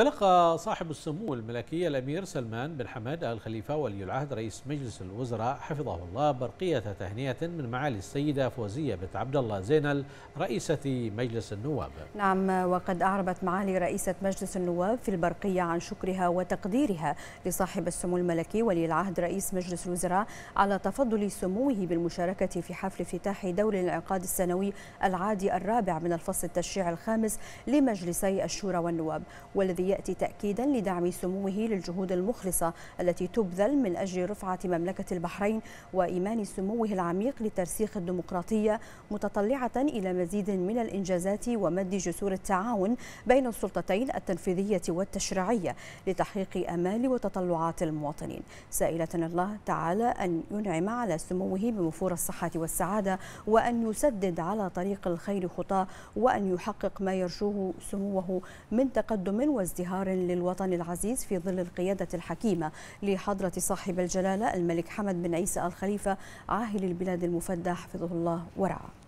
تلقى صاحب السمو الملكي الأمير سلمان بن حمد آل خليفة ولي العهد رئيس مجلس الوزراء حفظه الله برقية تهنئة من معالي السيدة فوزية بنت عبد الله زينل رئيسة مجلس النواب. نعم وقد أعربت معالي رئيسة مجلس النواب في البرقية عن شكرها وتقديرها لصاحب السمو الملكي ولي العهد رئيس مجلس الوزراء على تفضل سموه بالمشاركة في حفل افتتاح دور الانعقاد السنوي العادي الرابع من الفصل التشريعي الخامس لمجلسي الشورى والنواب والذي يأتي تأكيدا لدعم سموه للجهود المخلصة التي تبذل من أجل رفعة مملكة البحرين وإيمان سموه العميق لترسيخ الديمقراطية متطلعة إلى مزيد من الإنجازات ومد جسور التعاون بين السلطتين التنفيذية والتشريعية لتحقيق أمال وتطلعات المواطنين سائلة الله تعالى أن ينعم على سموه بمفور الصحة والسعادة وأن يسدد على طريق الخير خطاه وأن يحقق ما يرجوه سموه من تقدم وزيادة وازدهار للوطن العزيز في ظل القيادة الحكيمة لحضرة صاحب الجلالة الملك حمد بن عيسى الخليفة عاهل البلاد المفدى حفظه الله ورعاه